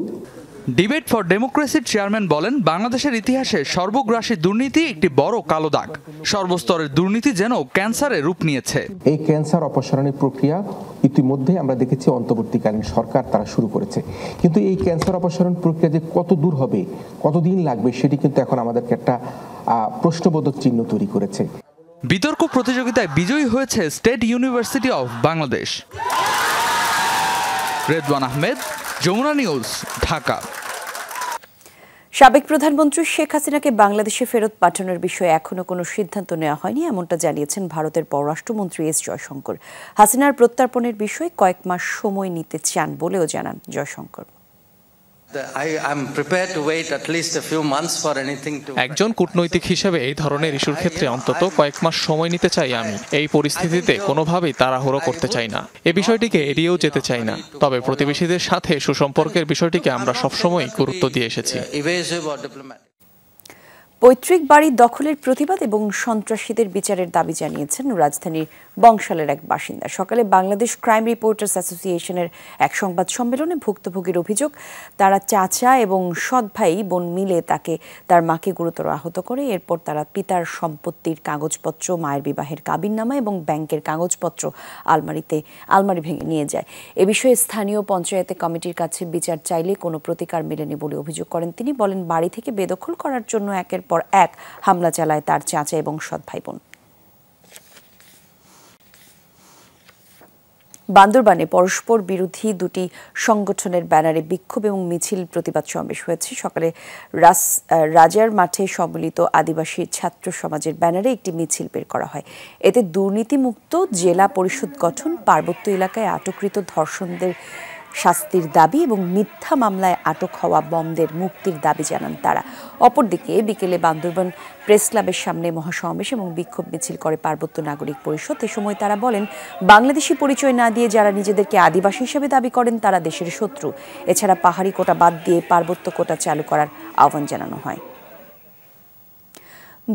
ডিবেট ফর ডেমোক্রেসির চেয়ারম্যান বলেন বাংলাদেশের ইতিহাসে সর্বগ্রাসী দুর্নীতি একটি বড় কালো দাগ সর্বস্তরের দুর্নীতি যেন ক্যান্সারে রূপ নিয়েছে এই ক্যান্সার অপসারণের প্রক্রিয়া ইতিমধ্যে আমরা দেখেছি অন্তর্বর্তীকালীন সরকার তারা শুরু করেছে কিন্তু এই ক্যান্সার অপসারণ প্রক্রিয়া যে কত দূর হবে কতদিন লাগবে সেটি কিন্তু এখন আমাদেরকে একটা প্রশ্নবোধক চিহ্ন তৈরি করেছে বিতর্ক প্রতিযোগিতায় বিজয়ী হয়েছে state university of Bangladesh Redwan Ahmed Jamuna news Dhaka সাবেক প্রধানমন্ত্রী শেখ হাসিনাকে বাংলাদেশে ফেরত পাঠানোর বিষয়ে এখনও কোনো সিদ্ধান্ত নেওয়া হয়নি এমনটা জানিয়েছেন ভারতের পররাষ্ট্রমন্ত্রী এস জয়শঙ্কর হাসিনার প্রত্যার্পণের বিষয়ে কয়েক মাস সময় নিতে চান বলেও জানান জয়শঙ্কর একজন কূটনৈতিক হিসেবে এই ধরনের ইস্যুর ক্ষেত্রে অন্তত কয়েক মাস সময় নিতে চাই আমি এই পরিস্থিতিতে কোনোভাবেই তাড়াহুড়ো করতে চাই না এ বিষয়টিকে এড়িয়েও যেতে চাই না তবে প্রতিবেশীদের সাথে সুসম্পর্কের বিষয়টিকে আমরা সবসময় গুরুত্ব দিয়ে এসেছি পৈতৃক বাড়ি দখলের প্রতিবাদ এবং সন্ত্রাসীদের বিচারের দাবি জানিয়েছেন রাজধানীর বংশালের এক বাসিন্দা সকালে বাংলাদেশ ক্রাইম রিপোর্টার্স অ্যাসোসিয়েশনের এক সংবাদ সম্মেলনে ভুক্তভোগীর অভিযোগ তারা চাচা এবং সৎ ভাই বোন মিলে তাকে তার মাকে গুরুতর আহত করে এরপর তারা পিতার সম্পত্তির কাগজপত্র মায়ের বিবাহের কাবিননামা এবং ব্যাংকের কাগজপত্র আলমারিতে আলমারি ভেঙে নিয়ে যায় এ বিষয়ে স্থানীয় পঞ্চায়েতে কমিটির কাছে বিচার চাইলে কোনো প্রতিকার মেলেনি বলে অভিযোগ করেন তিনি বলেন বাড়ি থেকে বেদখল করার জন্য একের পর এক হামলা চালায় তার চাচা এবং সৎ ভাই বোন বান্দরবানে পরস্পর বিরোধী দুটি সংগঠনের ব্যানারে বিক্ষোভ এবং মিছিল প্রতিবাদ সমাবেশ হয়েছে সকালে রাজার মাঠে সম্মিলিত আদিবাসী ছাত্র সমাজের ব্যানারে একটি মিছিল বের করা হয় এতে দুর্নীতিমুক্ত জেলা পরিষদ গঠন পার্বত্য এলাকায় আটকৃত ধর্ষণদের শাস্তির দাবি এবং মিথ্যা মামলায় আটক হওয়া বমদের মুক্তির দাবি জানান তারা অপরদিকে বিকেলে বান্দরবান প্রেস ক্লাবের সামনে মহাসমাবেশ এবং বিক্ষোভ মিছিল করে পার্বত্য নাগরিক পরিষদ এ সময় তারা বলেন বাংলাদেশি পরিচয় না দিয়ে যারা নিজেদেরকে আদিবাসী হিসেবে দাবি করেন তারা দেশের শত্রু এছাড়া পাহাড়ি কোটা বাদ দিয়ে পার্বত্য কোটা চালু করার আহ্বান জানানো হয়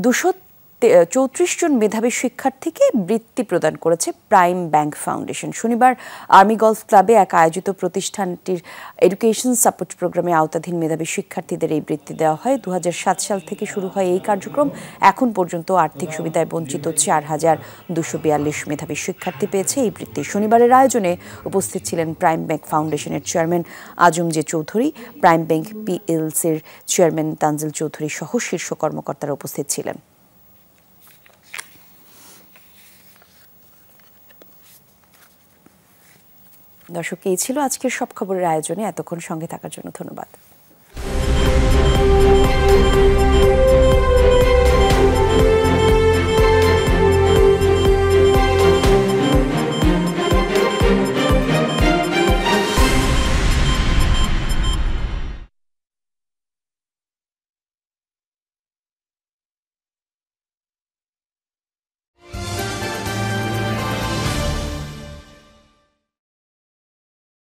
দুশো চৌত্রিশ জন মেধাবী শিক্ষার্থীকে বৃত্তি প্রদান করেছে প্রাইম ব্যাংক ফাউন্ডেশন শনিবার আর্মি গলফ ক্লাবে এক আয়োজিত প্রতিষ্ঠানটির এডুকেশন সাপোর্ট প্রোগ্রামে আওতাধীন মেধাবী শিক্ষার্থীদের এই বৃত্তি দেওয়া হয় দু সাল থেকে শুরু হয় এই কার্যক্রম এখন পর্যন্ত আর্থিক সুবিধায় বঞ্চিত চার হাজার দুশো বিয়াল্লিশ মেধাবী শিক্ষার্থী পেয়েছে এই বৃত্তি শনিবারের আয়োজনে উপস্থিত ছিলেন প্রাইম ব্যাংক ফাউন্ডেশনের chairman Azam J Chowdhury prime bank পিএলসির চেয়ারম্যান তানজিল চৌধুরী সহ শীর্ষ কর্মকর্তারা উপস্থিত ছিলেন দর্শক এই ছিল আজকের সব খবরের আয়োজনে এতক্ষণ সঙ্গে থাকার জন্য ধন্যবাদ